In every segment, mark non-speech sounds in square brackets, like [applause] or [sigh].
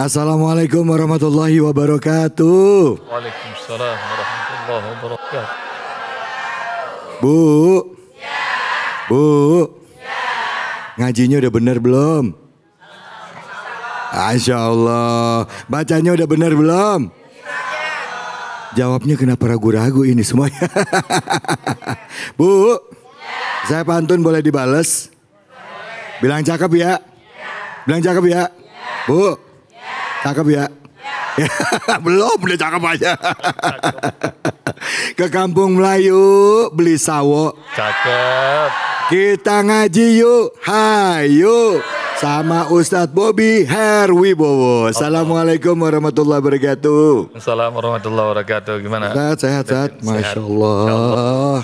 Assalamualaikum warahmatullahi wabarakatuh. Waalaikumsalam warahmatullahi wabarakatuh. Bu. Ya. Bu. Ya. Ngajinya udah benar belum? Asya Allah. Bacanya udah benar belum? Ya. Jawabnya kenapa ragu-ragu ini semuanya. [laughs] Bu. Ya. Saya pantun boleh dibales? Boleh. Bilang cakep ya? ya. Bilang cakep ya? Bu. Cakep ya? ya. [laughs] Belum, udah cakep aja. Ke kampung Melayu beli sawo. Cakep. Kita ngaji yuk, hayu. Sama Ustadz Bobby Herwibowo. Assalamualaikum warahmatullahi wabarakatuh. Assalamualaikum warahmatullahi wabarakatuh. Gimana? Sehat, sehat, sehat. Masya Allah.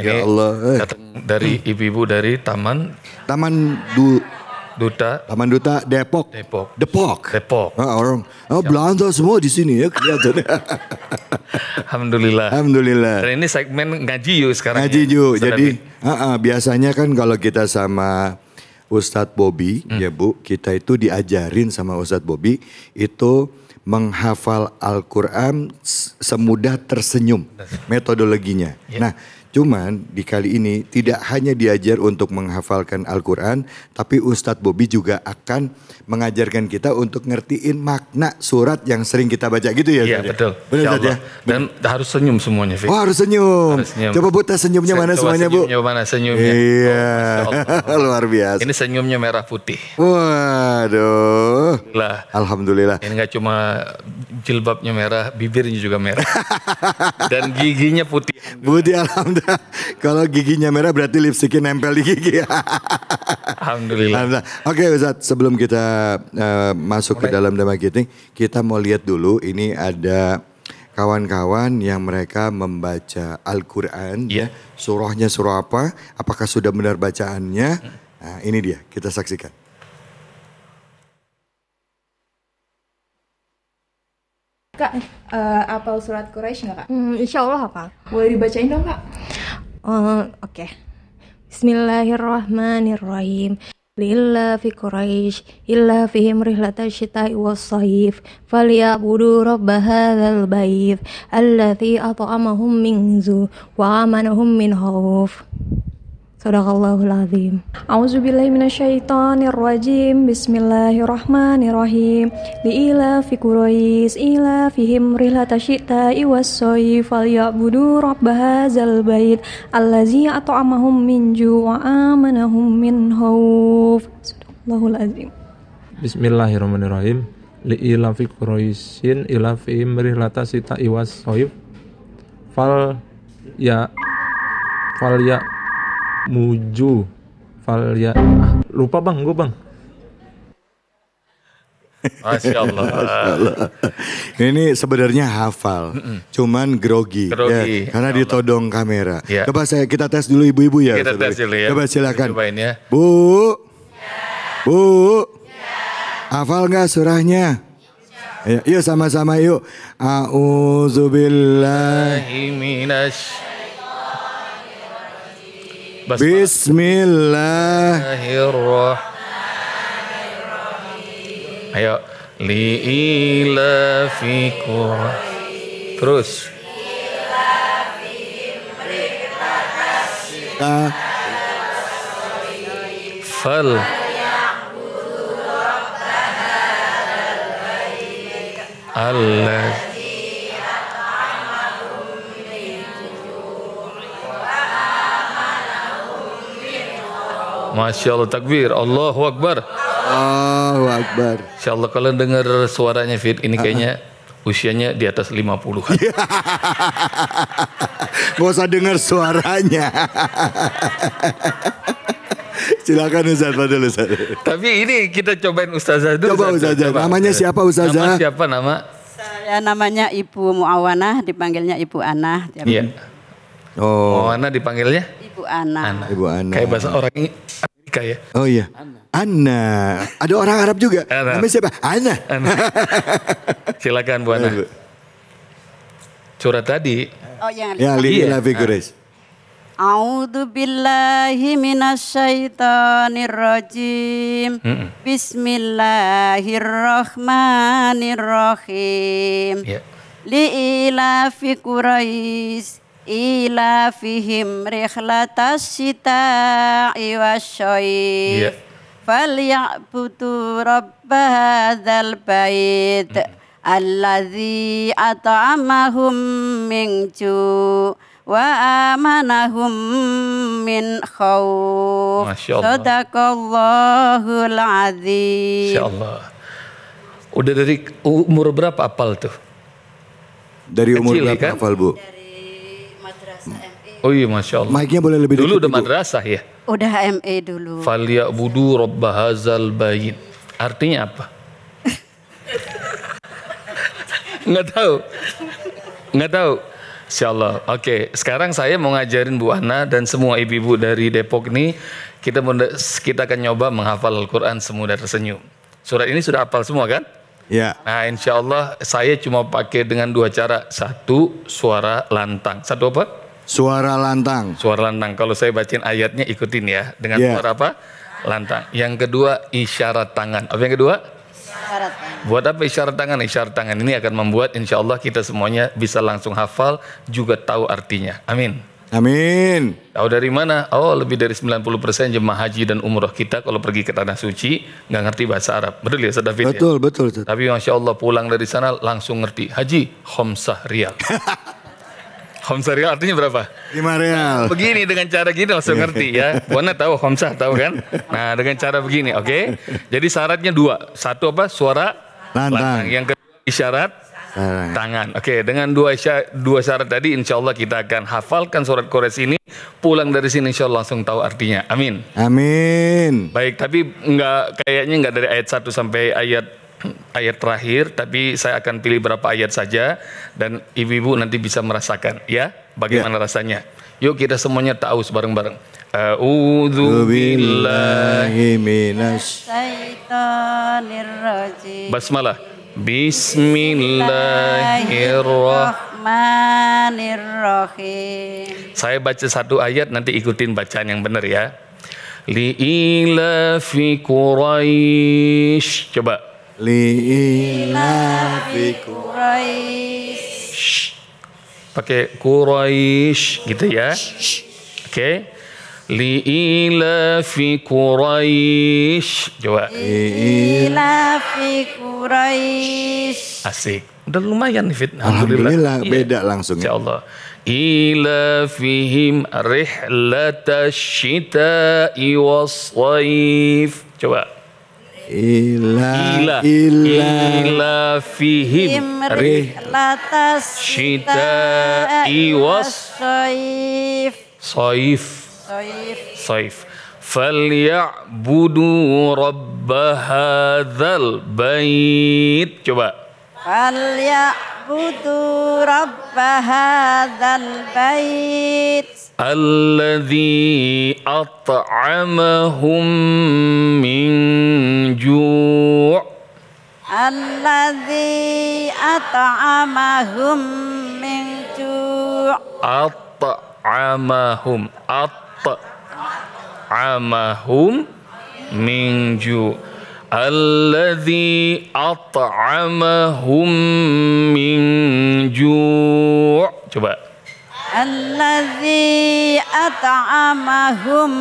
Ya Allah. Ya dari ibu-ibu dari Taman Taman Du Duta. Paman Duta Depok. Depok. Depok. Depok. Ah, orang oh, Belanda semua di sini ya kelihatan. Ya. [laughs] Alhamdulillah. Alhamdulillah. Dan ini segmen ngaji yuk sekarang. Ngaji ya, yuk. Ya, Jadi uh, uh, biasanya kan kalau kita sama Ustadz Bobby, hmm. ya Bu, kita itu diajarin sama Ustadz Bobby itu menghafal Al-Quran semudah tersenyum metodologinya. Yeah. Nah Cuman di kali ini tidak hanya diajar untuk menghafalkan Al-Quran, tapi Ustadz Bobby juga akan mengajarkan kita untuk ngertiin makna surat yang sering kita baca gitu ya. Iya ya? betul. Benar ya. Dan harus senyum semuanya. Fik. Oh harus senyum. harus senyum. Coba buta senyumnya Saya mana coba semuanya senyumnya bu? Mana senyumnya? Iya. Oh, [laughs] Luar biasa. Ini senyumnya merah putih. Waduh. Alhamdulillah. Alhamdulillah. Ini nggak cuma jilbabnya merah, bibirnya juga merah. [laughs] Dan giginya putih. Putih alhamdulillah. [laughs] Kalau giginya merah berarti lipstiknya nempel di gigi. [laughs] Alhamdulillah. Alhamdulillah. Oke okay, Ustadz, sebelum kita uh, masuk okay. ke dalam Dhamma kita, kita mau lihat dulu ini ada kawan-kawan yang mereka membaca Al-Quran. Yeah. Ya, surahnya surah apa, apakah sudah benar bacaannya. Hmm. Nah ini dia, kita saksikan. Kak, uh, eh, apal surat Quraisy nggak kak? Hmm, insya Allah apa? Boleh dibacain dong kak? Uh, Oke. Okay. Bismillahirrahmanirrahim. Lilla fi Quraisy illa fihim rihlata syita'i was faliyabudu falyabudu rabb hadzal bait allazi at'amahum min zu wa amanahum min khauf. Sadaqallahul azim. A'udzubillahi minasyaitonirrajim. Bismillahirrahmanirrahim. Liila fi Quraisy ila fihim rihlata syi'ta'i was fal ya'budu rabb hadzal bait allazi at'amahum min ju'a amanahum min khauf. Sadaqallahul azim. Bismillahirrahmanirrahim. Liila fi Quraisyin ila fihim rihlata syi'ta'i was fal ya fal ya Muju Valya ah, lupa bang gue bang Masya Allah. Ini sebenarnya hafal, mm -mm. cuman grogi, grogi. Ya, karena ditodong kamera. Ya. Coba saya kita tes dulu ibu-ibu ya. Kita tes dulu ya. Coba silakan. ya. Bu, ya. Bu, ya. hafal nggak surahnya? Ya. Yuk sama-sama yuk. Auzubillahi Basmalah. Bismillahirrahmanirrahim. Ayo liila fi Terus. Fal. Allah. Masya Allah takbir. Allahu Akbar. Allahu Akbar. Insya Allah kalian dengar suaranya Fit. Ini ah, ah. kayaknya usianya di atas 50 [laughs] Gak usah dengar suaranya. Silakan Ustaz Fadil Ustaz. Tapi ini kita cobain Ustazah dulu. Coba Ustazah. Namanya iya. siapa Ustazah? Nama siapa nama? Saya namanya Ibu Muawanah, dipanggilnya Ibu Anah. Iya. Oh. Muawanah dipanggilnya? Ibu Ana. Ibu Ana. Kayak bahasa orang ini Ika ya. Oh iya. Anna. Anna. Ada orang Arab juga. Anna. Namanya siapa? Anna. Anna. [laughs] Silakan Bu Anna. Curhat tadi. Oh yang Ya, Lila Figuris. Iya. A'udzu billahi minasyaitonir rajim. Mm -mm. Bismillahirrahmanirrahim. Yeah. Li ila Quraisy ilafihim rihlatas sita'i wasyayif. Yeah. Falyabudu bait mm alladzi at'amahum min ju' wa amanahum min khawf. Sadaqallahul azim. Insyaallah. Udah dari umur berapa apal tuh? Dari umur ya, berapa kan? apal, Bu? Dari Oh iya Masya Allah. boleh lebih Dulu udah madrasah ya? Udah ME dulu. Falia budu hazal bayin. Artinya apa? [laughs] Nggak tahu. Nggak tahu. Insya Allah. Oke, okay. sekarang saya mau ngajarin Bu Ana dan semua ibu-ibu dari Depok ini, kita kita akan nyoba menghafal Al-Quran semudah tersenyum. Surat ini sudah hafal semua kan? Ya. Nah, insya Allah saya cuma pakai dengan dua cara. Satu, suara lantang. Satu apa? Suara lantang. Suara lantang. Kalau saya bacain ayatnya ikutin ya. Dengan yeah. suara apa? Lantang. Yang kedua isyarat tangan. Apa yang kedua? Isyarat tangan. Buat apa isyarat tangan? Isyarat tangan ini akan membuat insya Allah kita semuanya bisa langsung hafal juga tahu artinya. Amin. Amin. Tahu dari mana? Oh, lebih dari 90% jemaah haji dan umroh kita kalau pergi ke tanah suci nggak ngerti bahasa Arab. Betul ya, Saudara Betul, ya? betul, betul. Tapi Masya Allah pulang dari sana langsung ngerti. Haji, khomsah rial. [laughs] Homsa real artinya berapa? 5 real. Nah, begini dengan cara gini langsung iya. ngerti ya. Buana tahu, Homsa tahu kan? Nah dengan cara begini, oke? Okay? Jadi syaratnya dua. Satu apa? Suara lantang. Yang kedua isyarat tangan. tangan. Oke, okay, dengan dua isyarat, dua syarat tadi, insya Allah kita akan hafalkan surat Quraisy ini. Pulang dari sini insya Allah langsung tahu artinya. Amin. Amin. Baik, tapi enggak kayaknya enggak dari ayat 1 sampai ayat ayat terakhir, tapi saya akan pilih berapa ayat saja dan ibu-ibu nanti bisa merasakan ya bagaimana yeah. rasanya. Yuk kita semuanya taus bareng-bareng. A'udzu billahi Basmalah. Bismillahirrahmanirrahim. Saya baca satu ayat nanti ikutin bacaan yang benar ya. ila fi Quraisy. Coba li'ilafi Pakai Quraisy gitu ya. Oke. Okay. Li'ilafi Quraisy. Coba. Li'ilafi Quraisy. Asik. Udah lumayan nih Fit. Alhamdulillah. Iya. beda langsung ya. Allah. ilafihim rihlatasyita'i was-sayf. Coba. إلى إلى فيهم رحلة الشتاء والصيف صيف صيف فليعبدوا رب هذا البيت coba فليعبدوا رب هذا البيت الذي أطعمهم من ju' alladzi at'amahum min ju' at'amahum at'amahum min ju' alladzi at'amahum min ju' coba alladzi at'amahum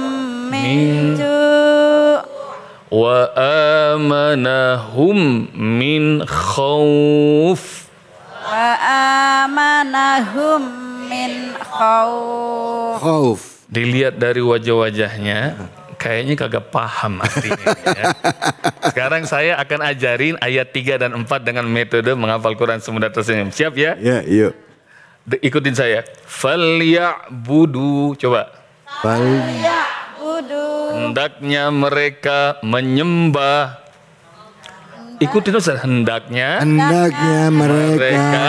min ju' wa amanahum min khawf wa amanahum min khawf khawf dilihat dari wajah-wajahnya kayaknya kagak paham artinya ya. [laughs] Sekarang saya akan ajarin ayat 3 dan 4 dengan metode menghafal Quran semudah tersenyum. Siap ya? Ya, yuk. Ikutin saya. budu, coba. Falyabudu Hendaknya mereka menyembah Ikuti Ustaz, hendaknya hendaknya mereka, mereka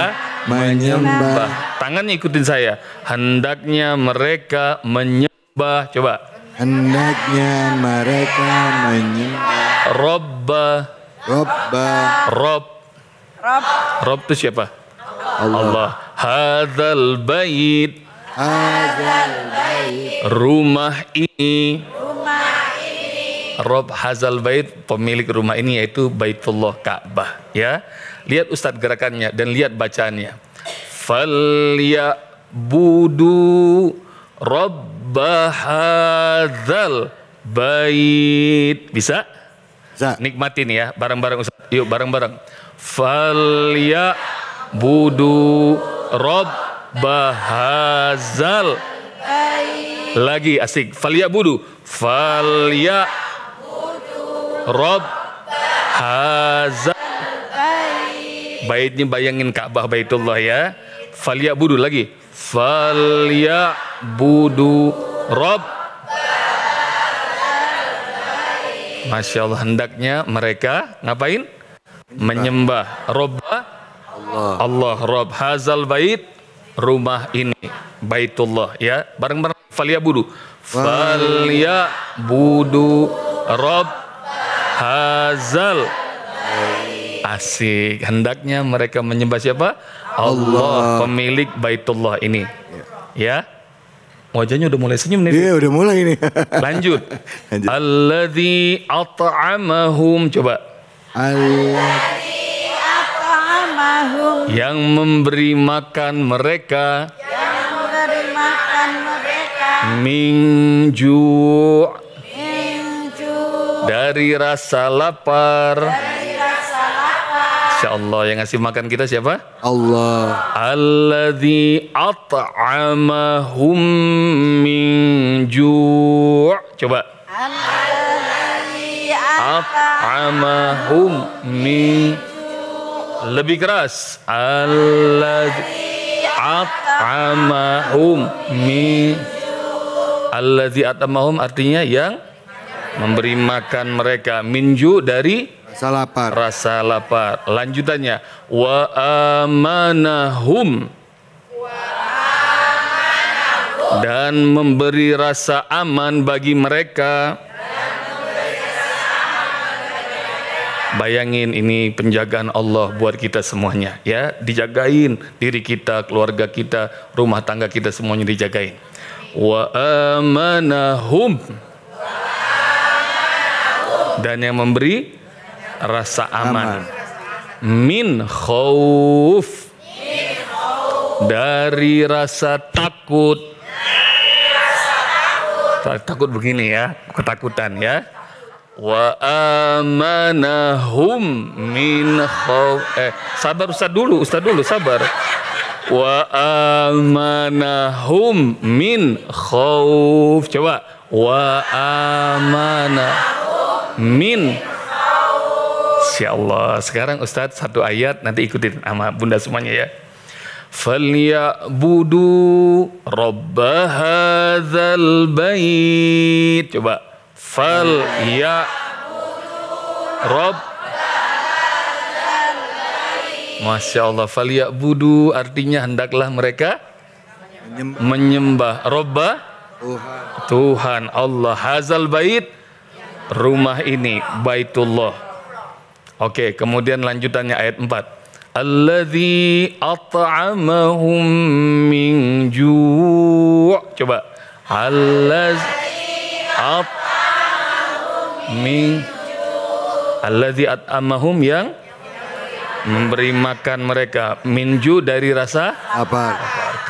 menyembah. Tangannya ikutin saya. Hendaknya mereka menyembah. Coba. Hendaknya mereka menyembah. Robba. Robba. Rob. Rob. Rob itu siapa? Allah. Allah. Hadal bait. Hazal Bait. Rumah ini. Rumah ini. Rob Hazal Bait pemilik rumah ini yaitu Baitullah Ka'bah ya. Lihat Ustaz gerakannya dan lihat bacaannya. Falya budu Rabb hazal bait. Bisa? Bisa. Nikmatin ya bareng-bareng Ustaz. Yuk bareng-bareng. Falya budu Rabb bahazal lagi asik falia budu falia rob hazal baitnya bayangin Ka'bah Baitullah ya falia budu lagi falia budu rob Masya Allah hendaknya mereka ngapain? Menyembah Robba Allah. Allah Rob Hazal Bait rumah ini Baitullah ya bareng-bareng falia budu falia budu rob hazal asik hendaknya mereka menyembah siapa Allah, Allah pemilik Baitullah ini ya, ya. Wajahnya udah mulai senyum nih. Iya, udah mulai ini. [laughs] Lanjut. Lanjut. Alladzi coba. Alladzi yang memberi makan mereka yang minju dari rasa lapar dari Insya Allah yang ngasih makan kita siapa? Allah Alladzi at'amahum minju Coba Alladzi at'amahum min lebih keras. Alladzi at'amahum min Alladzi at'amahum artinya yang memberi makan mereka minju dari rasa lapar. Rasa lapar. Lanjutannya wa amanahum dan memberi rasa aman bagi mereka Bayangin ini penjagaan Allah buat kita semuanya ya, dijagain diri kita, keluarga kita, rumah tangga kita semuanya dijagain. Wa amanahum dan yang memberi rasa aman, min khauf dari rasa takut. Dari rasa takut. Takut begini ya, ketakutan ya wa amanahum min khawf eh sabar ustaz dulu ustaz dulu sabar wa amanahum min khawf coba wa amanahum min Insya Allah sekarang Ustadz satu ayat nanti ikutin sama bunda semuanya ya Falyabudu Rabbahadzal bait coba fal ya Rob Masya Allah ya budu artinya hendaklah mereka menyembah, menyembah. Robba Tuhan. Tuhan Allah Hazal bait rumah ini Baitullah Oke kemudian lanjutannya ayat 4 alladzi at'amahum min ju' Coba alladzi at'amahum kami alladzi at'amahum yang memberi makan mereka minju dari rasa apa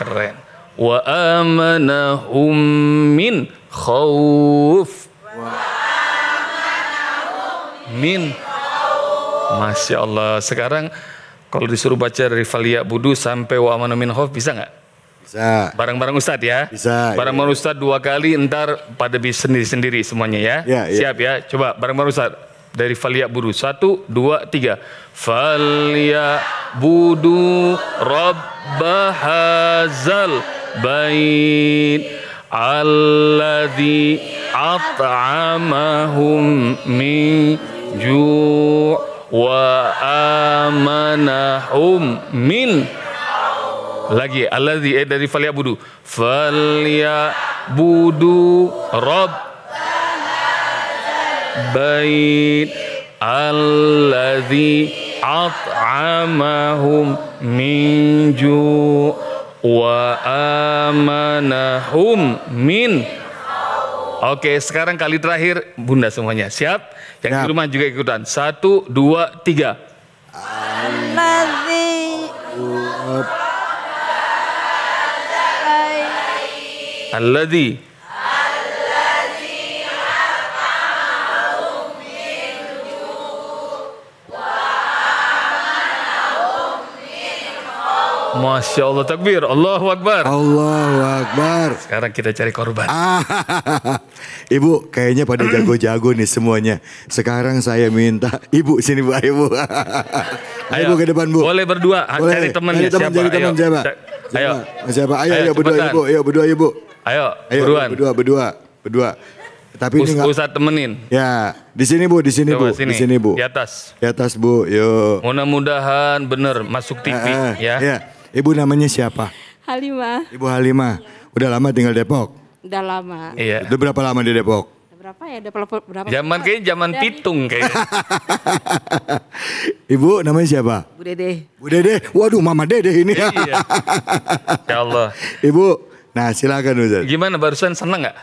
keren wa amanahum min khauf min Masya Allah sekarang kalau disuruh baca dari Falia Budu sampai wa amanahum min khawf bisa nggak bisa. Barang-barang Ustadz ya. Bisa. Barang-barang ya. Ustadz dua kali ntar pada bis sendiri-sendiri semuanya ya. ya, ya. Siap ya. Coba barang-barang Ustadz dari Falia Budu. Satu, dua, tiga. Falia Budu Rabbahazal Bait Alladhi At'amahum min ju' wa amanahum min lagi alladzi eh dari falia budu rob bait alladzi at'amahum min ju' wa amanahum min Oke, sekarang kali terakhir Bunda semuanya. Siap? Yang di rumah juga ikutan. Satu, dua, tiga. Alladzi Alladhi Masya Allah takbir Allahu Akbar Allahu Akbar Sekarang kita cari korban [laughs] Ibu kayaknya pada jago-jago nih semuanya Sekarang saya minta Ibu sini Bu [laughs] Ibu Ayo, Ibu ke depan Bu Boleh berdua Boleh. cari temannya cari ya, teman, siapa, cari teman, ayo. siapa? Ayo. Siapa? Ayo, ayo, ayo berdua Ibu Ayo berdua Ibu Ayo, Ayo buruan. Berdua, berdua, berdua. Tapi Us, ini gak... usah temenin. Ya, di sini Bu, di sini Bu, di sini Bu. Di atas. Di atas Bu, yuk. Mudah-mudahan bener masuk TV uh, eh, uh, eh, ya. Iya. Ibu namanya siapa? Halimah. Ibu Halimah. Udah lama tinggal Depok? Udah lama. Iya. Udah berapa lama di Depok? berapa ya? berapa? Zaman kayaknya zaman Dari... pitung kayaknya. [laughs] Ibu namanya siapa? Bu Dede. Bu Dede. Waduh, Mama Dede ini. Iya. [laughs] ya Allah. Ibu Nah silakan Ustaz. Gimana barusan seneng nggak?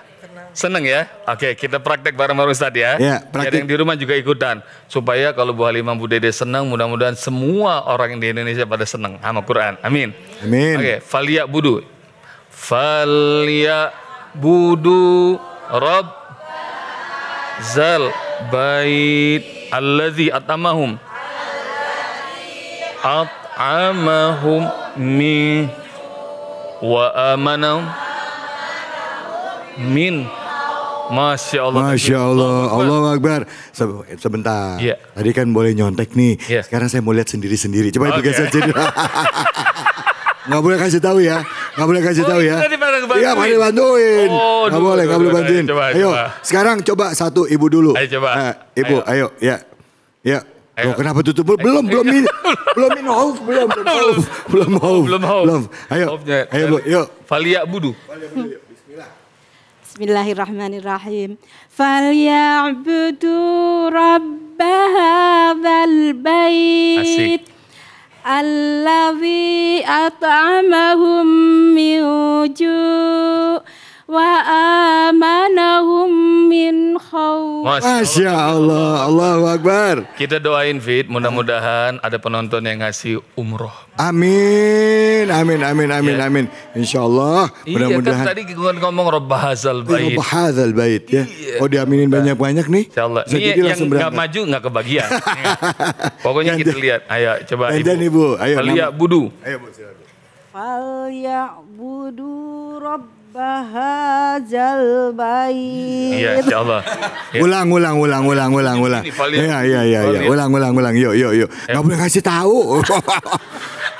Seneng ya? Oke kita praktek bareng-bareng Ustaz ya. Ya praktek. Biar yang di rumah juga ikutan. Supaya kalau Bu Halimah Bu Dede senang. mudah-mudahan semua orang di Indonesia pada seneng sama Quran. Amin. Amin. Oke falia budu. Falia budu Rob zal bait alladzi atamahum at'amahum min wa amana min Masya Allah. Masya Allah. Allah Akbar. Sebentar. Yeah. Tadi kan boleh nyontek nih. Yeah. Sekarang saya mau lihat sendiri-sendiri. Coba okay. digeser jadi. [laughs] Gak boleh kasih tahu ya. Gak boleh kasih oh, tahu ya. Iya, pada iya, oh, bantuin. Oh, gak boleh, gak boleh bantuin. Ayo, coba, sekarang coba satu ibu dulu. Ayo coba. Uh, ibu, ayo. ayo. Ya. Ya. Loh, kenapa tutup belum belum ini belum ini [laughs] belum belum hof belum hof belum ayo ayo bu yuk falia budu Bismillahirrahmanirrahim falyabudu rabb hadzal bait alladzi at'amahum min ju' Wa amanahum min خوف Masya Allah Allah Akbar Kita doain Fit mudah-mudahan ada penonton yang ngasih umroh Amin Amin amin amin yeah. amin Insya Allah mudah-mudahan Iya kan tadi gue ngomong hazal Bait hazal Bait ya iya. Oh diaminin iya. banyak-banyak nih Insya Allah Ini iya, yang, yang gak maju gak kebagian [laughs] Pokoknya kita lihat Ayo coba Ibu Dan Ibu Ayo, Budu Ayo Bu silahkan. Falyabudu rabbahadzal bait. Iya, insyaallah. Ya. Ulang ulang ulang ulang ulang ulang. Iya iya iya ya. ulang ulang ulang. Yuk yuk yuk. Enggak ya. boleh kasih tahu.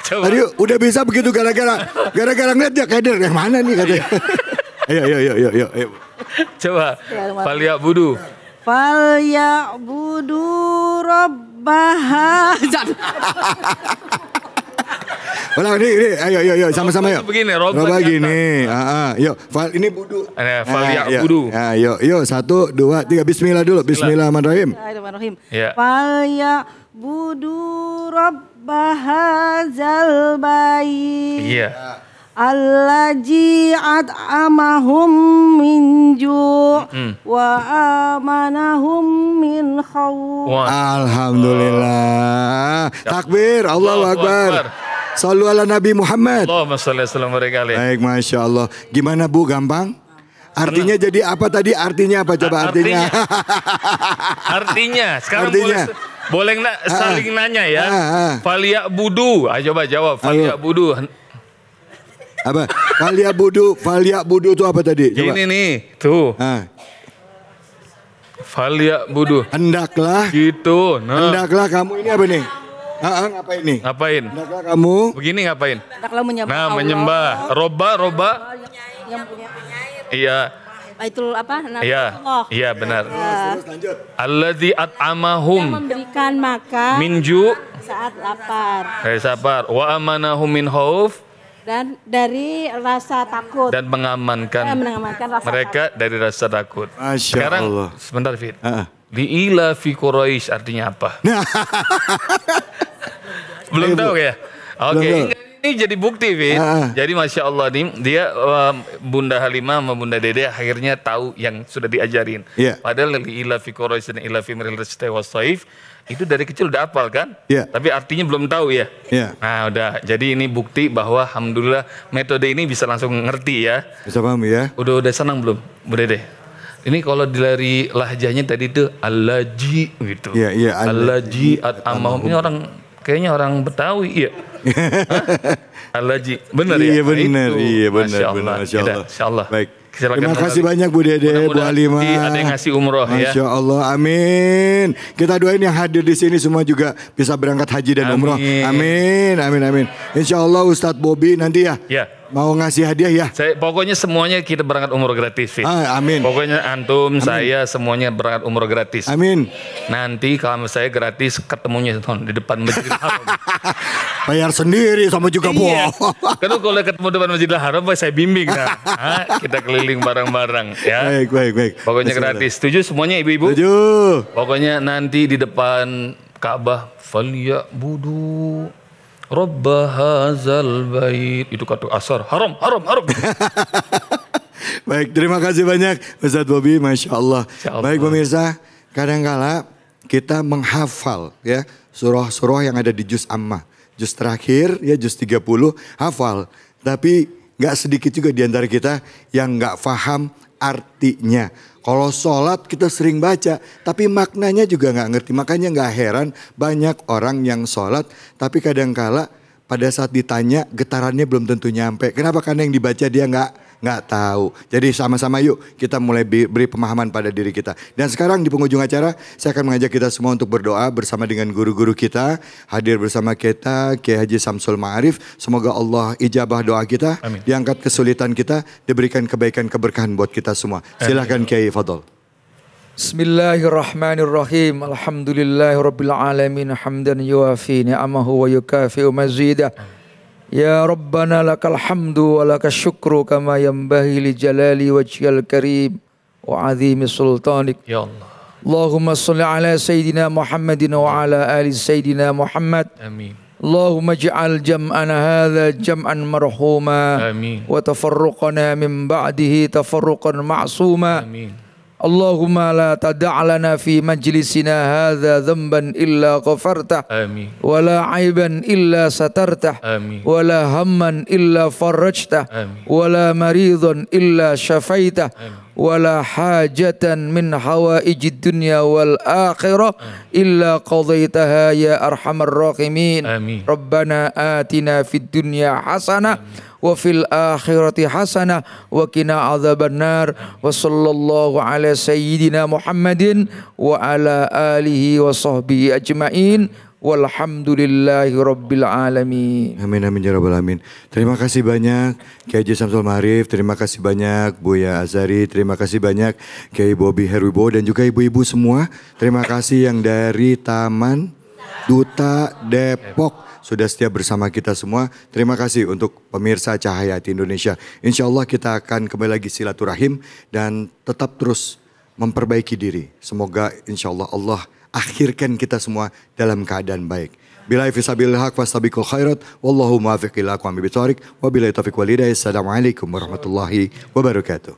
Tadi udah bisa begitu gara-gara gara-gara ngeliat dia kader yang mana nih katanya. ayo ayo ayo ayo ayo. ayo. Coba ya, Falyabudu. Falyabudu rabbahadzal. [laughs] Ulang ini, ini, ayo, ayo, ayo, sama-sama yuk. Begini, Roba gini. Ah, ah, yuk, ini budu. Eh, Valia ah, ya. budu. Ah, yuk, yuk, satu, dua, tiga, Bismillah dulu. Bismillahirrahmanirrahim. Bismillahirrahmanirrahim. Ya. Valia budu rabbahazal bayi. Iya. Allaji at'amahum min ju' mm. wa amanahum min khawf. Alhamdulillah. Ya. Takbir, Allahu Akbar. Allah Sallu ala Nabi Muhammad. Allahumma salli alaihi Baik, Masya Allah. Gimana Bu, gampang? Artinya Senang. jadi apa tadi? Artinya apa coba artinya? Artinya, [laughs] artinya. sekarang artinya. boleh boleh na ah, ah. saling ah, nanya ya. Ah, ah. Valia Budu, ayo coba jawab. Valia Ayo. Budu. Apa? Valia Budu, Valia Budu itu apa tadi? Coba. Ini nih, tuh. Ah. Valia Budu. Hendaklah. Gitu. Nah. Hendaklah kamu ini apa nih? Ah, ngapain nih? Ngapain? Hendaklah kamu begini ngapain? Hendaklah menyembah. Nah, Allah. menyembah. Roba, roba. Yang punya Iya. Baitul apa? Nah, Iya. Iya, benar. Ya. Allazi at'amahum. Yang memberikan makan minju saat lapar. Dari sabar. Wa amanahum min khauf dan dari rasa takut dan mengamankan, dan eh, mengamankan rasa mereka takut. dari rasa takut. Masya Sekarang Allah. sebentar Fit. Uh -uh. Di ila fi Quraisy artinya apa? [laughs] belum tahu ya. Oke. Okay. Ini jadi bukti, Fit. Ah, ah. Jadi masya Allah nih, dia um, Bunda Halimah sama Bunda Dede akhirnya tahu yang sudah diajarin. Yeah. Padahal lebih ilafi dan ilafi fi itu dari kecil udah apal kan? Yeah. Tapi artinya belum tahu ya. Yeah. Nah udah, jadi ini bukti bahwa alhamdulillah metode ini bisa langsung ngerti ya. Bisa paham ya. Udah udah senang belum, Bu Dede? Ini kalau dari lahjahnya tadi itu alaji gitu. Iya, yeah, iya. Yeah, alaji at amahum. Ini orang kayaknya orang Betawi iya. [laughs] Alaji, benar ya? iya nah, benar, iya benar, Masya iya, Allah. Masya Allah. Baik. Silakan Terima kasih banyak Bu Dede, Mudah Bu Halimah. Iya, ada yang ngasih umroh Masya ya. Masya Allah, amin. Kita doain yang hadir di sini semua juga bisa berangkat haji dan amin. umroh. Amin, amin, amin. Insya Allah Ustadz Bobi nanti ya. Ya Mau ngasih hadiah ya? Saya pokoknya semuanya kita berangkat umur gratis. Fit. Ah, amin. Pokoknya antum, amin. saya semuanya berangkat umur gratis. Amin. Nanti kalau saya gratis ketemunya di depan masjid Haram. [laughs] Bayar sendiri sama juga iya. bohong. [laughs] Karena kalau ketemu depan Masjidil Haram saya bimbing nah. kita keliling bareng-bareng ya. Baik, baik, baik. Pokoknya gratis. tujuh semuanya ibu-ibu? Setuju. Pokoknya nanti di depan Ka'bah faliya budu Robba bait. Itu kata asar. Haram, haram, haram. [laughs] Baik, terima kasih banyak Ustadz Bobi, Masya Allah. Masya Allah. Baik pemirsa, kadangkala kita menghafal ya surah-surah yang ada di Juz Amma. Juz terakhir ya Juz 30 hafal. Tapi nggak sedikit juga di antara kita yang nggak faham artinya. Kalau sholat kita sering baca, tapi maknanya juga nggak ngerti. Makanya nggak heran banyak orang yang sholat, tapi kadangkala pada saat ditanya getarannya belum tentu nyampe. Kenapa? Karena yang dibaca dia nggak nggak tahu. Jadi sama-sama yuk kita mulai beri pemahaman pada diri kita. Dan sekarang di penghujung acara saya akan mengajak kita semua untuk berdoa bersama dengan guru-guru kita. Hadir bersama kita Kiai Haji Samsul Ma'arif. Semoga Allah ijabah doa kita. Amin. Diangkat kesulitan kita. Diberikan kebaikan keberkahan buat kita semua. Silahkan Kiai Fadol. Bismillahirrahmanirrahim. Alhamdulillahirabbil alamin hamdan yuafi wa mazidah. يا ربنا لك الحمد ولك الشكر كما ينبغي لجلال وجهك الكريم وعظيم سلطانك يا الله اللهم صل على سيدنا محمد وعلى آل سيدنا محمد آمين اللهم اجعل جمعنا هذا جمعا مرحوما آمين وتفرقنا من بعده تفرقا معصوما آمين اللهم لا تدع لنا في مجلسنا هذا ذنبا إلا غفرته آمين ولا عيبا إلا سترته آمين ولا هما إلا فرجته آمين ولا مريضا إلا شفيته آمين ولا حاجة من حوائج الدنيا والآخرة إلا قضيتها يا أرحم الراحمين آمين. ربنا آتنا في الدنيا حسنة آمين. wa fil akhirati hasanah wa qina adzabannar wa sallallahu ala sayyidina Muhammadin wa ala alihi wa sahbihi ajmain walhamdulillahi rabbil alamin. Amin amin ya rabbal alamin. Terima kasih banyak Kiai Samsul Ma'arif, terima kasih banyak Buya Azari, terima kasih banyak Kiai Bobby Herwibo dan juga ibu-ibu semua. Terima kasih yang dari Taman Duta Depok sudah setia bersama kita semua. Terima kasih untuk pemirsa Cahaya di Indonesia. Insya Allah kita akan kembali lagi silaturahim dan tetap terus memperbaiki diri. Semoga insya Allah Allah akhirkan kita semua dalam keadaan baik. Bila fisabil haq wastabiqul khairat wallahu muwaffiq ila aqwamit bitoriq wabillahi taufiq walhidayah. Assalamualaikum warahmatullahi wabarakatuh.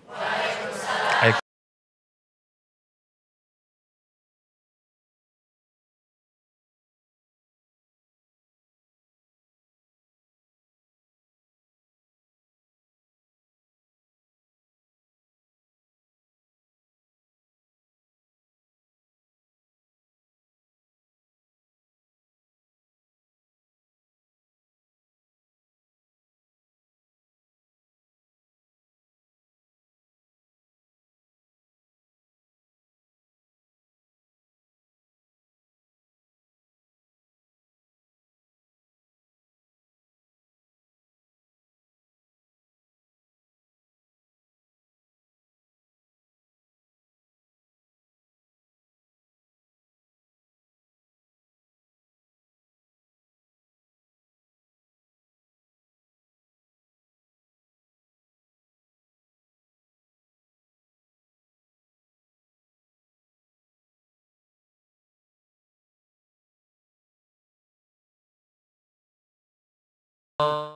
you